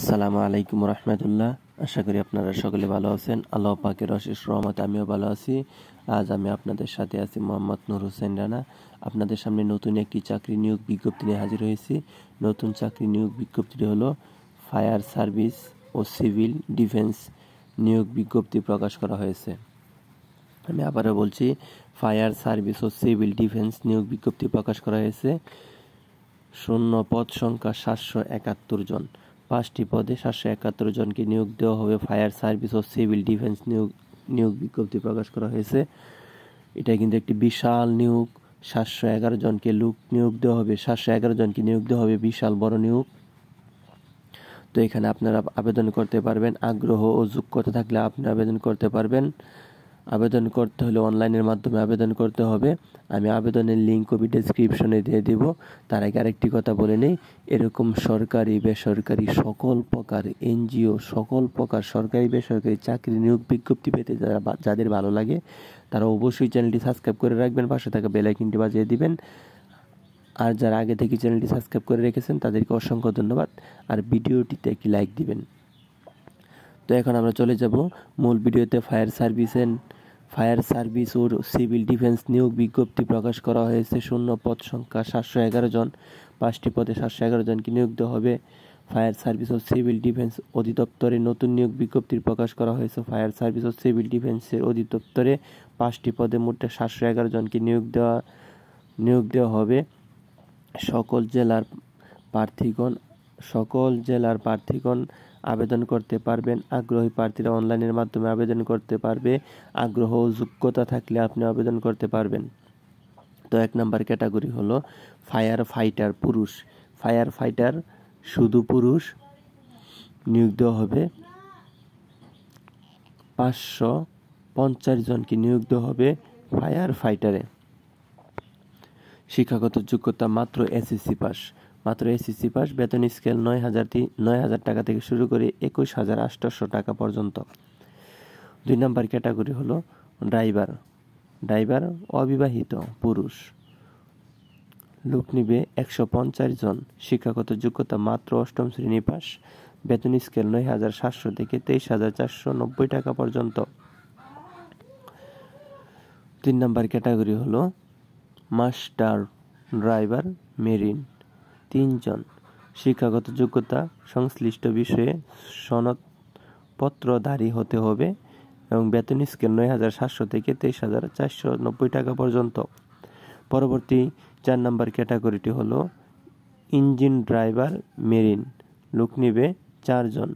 আসসালামু আলাইকুম রহমতুল্লাহ আশা করি আপনারা সকলে ভালো আছেন আল্লাহ পাকের অশেষ রহমত আমিও ভালো আছি আজ আমি আপনাদের সাথে আছি মোহাম্মদ নুর হোসেন রানা আপনাদের সামনে নতুন একটি চাকরি নিয়োগ বিজ্ঞপ্তি নিয়ে হাজির হয়েছি নতুন চাকরি নিয়োগ বিজ্ঞপ্তিটি হলো ফায়ার সার্ভিস ও সিভিল ডিফেন্স নিয়োগ বিজ্ঞপ্তি প্রকাশ করা হয়েছে আমি আবারও বলছি ফায়ার সার্ভিস ও সিভিল ডিফেন্স নিয়োগ বিজ্ঞপ্তি প্রকাশ করা হয়েছে শূন্য পদ সংখ্যা সাতশো একাত্তর জন পাঁচটি পদে সাতশো একাত্তর জনকে নিয়োগ দেওয়া হবে ফায়ার সার্ভিস ও সিভিল ডিফেন্স নিয়োগ নিয়োগ বিজ্ঞপ্তি প্রকাশ করা হয়েছে এটা কিন্তু একটি বিশাল নিয়োগ সাতশো এগারো জনকে লোক নিয়োগ দেওয়া হবে সাতশো এগারো জনকে নিয়োগ দেওয়া হবে বিশাল বড় নিয়োগ তো এখানে আপনারা আবেদন করতে পারবেন আগ্রহ ও যোগ্যতা থাকলে আপনি আবেদন করতে পারবেন আবেদন করতে হলে অনলাইনের মাধ্যমে আবেদন করতে হবে আমি আবেদনের লিঙ্ক কবি ডেসক্রিপশনে দিয়ে দেব তার আগে আরেকটি কথা বলে নেই এরকম সরকারি বেসরকারি সকল প্রকার এনজিও সকল প্রকার সরকারি বেসরকারি চাকরি নিয়োগ বিজ্ঞপ্তি পেতে যারা যাদের ভালো লাগে তারা অবশ্যই চ্যানেলটি সাবস্ক্রাইব করে রাখবেন পাশে থাকা বেলাইকিনটি বাজিয়ে দিবেন আর যারা আগে থেকে চ্যানেলটি সাবস্ক্রাইব করে রেখেছেন তাদেরকে অসংখ্য ধন্যবাদ আর ভিডিওটিতে একটি লাইক দিবেন তো এখন আমরা চলে যাব মূল ভিডিওতে ফায়ার সার্ভিস ফায়ার সার্ভিস ও সিভিল ডিফেন্স নিয়োগ বিজ্ঞপ্তি প্রকাশ করা হয়েছে শূন্য পদ সংখ্যা সাতশো এগারো জন পাঁচটি পদে সাতশো এগারো জনকে নিয়োগ দেওয়া হবে ফায়ার সার্ভিস ও সিভিল ডিফেন্স অধিদপ্তরে নতুন নিয়োগ বিজ্ঞপ্তি প্রকাশ করা হয়েছে ফায়ার সার্ভিস ও সিভিল ডিফেন্সের অধিদপ্তরে পাঁচটি পদে মোট সাতশো এগারো জনকে নিয়োগ দেওয়া নিয়োগ দেওয়া হবে সকল জেলার প্রার্থীগণ সকল জেলার প্রার্থীগণ আবেদন করতে পারবেন আগ্রহী প্রার্থীরা অনলাইনের মাধ্যমে আবেদন করতে পারবে আগ্রহ ও যোগ্যতা থাকলে আপনি আবেদন করতে পারবেন তো এক নম্বর ক্যাটাগরি হলো ফায়ার ফাইটার পুরুষ ফায়ার ফাইটার শুধু পুরুষ নিয়োগ দেওয়া হবে পাঁচশো পঞ্চাশ জনকে নিয়োগ দেওয়া হবে ফায়ার ফাইটারে শিক্ষাগত যোগ্যতা মাত্র এসএসসি পাস মাত্র এসএসসি পাস বেতন স্কেল নয় হাজার নয় হাজার টাকা থেকে শুরু করে একুশ হাজার আটশোশো টাকা পর্যন্ত দুই নম্বর ক্যাটাগরি হলো ড্রাইভার ড্রাইভার অবিবাহিত পুরুষ লোক নিবে একশো পঞ্চাশ জন শিক্ষাগত যোগ্যতা মাত্র অষ্টম শ্রেণী পাস বেতন স্কেল নয় হাজার সাতশো থেকে তেইশ হাজার চারশো নব্বই টাকা পর্যন্ত তিন নম্বর ক্যাটাগরি হলো মাস্টার ড্রাইভার মেরিন তিনজন শিক্ষাগত যোগ্যতা সংশ্লিষ্ট বিষয়ে সনদপত্রধারী হতে হবে এবং বেতন স্কেল নয় হাজার সাতশো থেকে তেইশ হাজার চারশো নব্বই টাকা পর্যন্ত পরবর্তী চার নম্বর ক্যাটাগরিটি হলো ইঞ্জিন ড্রাইভার মেরিন লোক নিবে চারজন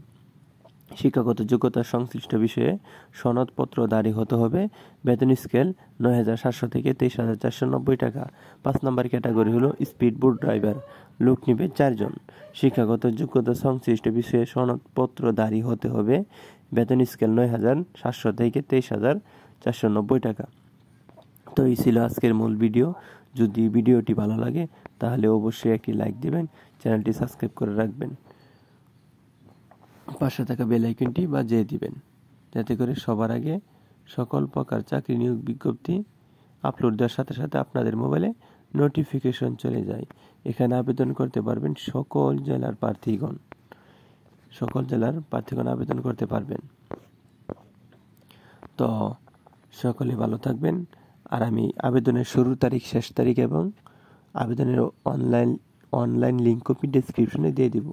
শিক্ষাগত যোগ্যতা সংশ্লিষ্ট বিষয়ে সনদপত্র দাঁড়ি হতে হবে বেতন স্কেল নয় হাজার সাতশো থেকে তেইশ হাজার চারশো নব্বই টাকা পাঁচ নম্বর ক্যাটাগরি হলো স্পিডবোট ড্রাইভার লোক নিবে চারজন শিক্ষাগত যোগ্যতা সংশ্লিষ্ট বিষয়ে সনদপত্র দাঁড়ি হতে হবে বেতন স্কেল নয় হাজার সাতশো থেকে তেইশ হাজার চারশো নব্বই টাকা তো এই ছিল আজকের মূল ভিডিও যদি ভিডিওটি ভালো লাগে তাহলে অবশ্যই একটি লাইক দেবেন চ্যানেলটি সাবস্ক্রাইব করে রাখবেন পাশে থাকা বেল আইকনটি বাজিয়ে দিবেন যাতে করে সবার আগে সকল প্রকার চাকরি নিয়োগ বিজ্ঞপ্তি আপলোড দেওয়ার সাথে সাথে আপনাদের মোবাইলে নোটিফিকেশন চলে যায় এখানে আবেদন করতে পারবেন সকল জেলার প্রার্থীগণ সকল জেলার প্রার্থীগণ আবেদন করতে পারবেন তো সকলে ভালো থাকবেন আর আমি আবেদনের শুরু তারিখ শেষ তারিখ এবং আবেদনের অনলাইন অনলাইন লিঙ্ক কপি ডিসক্রিপশনে দিয়ে দেবো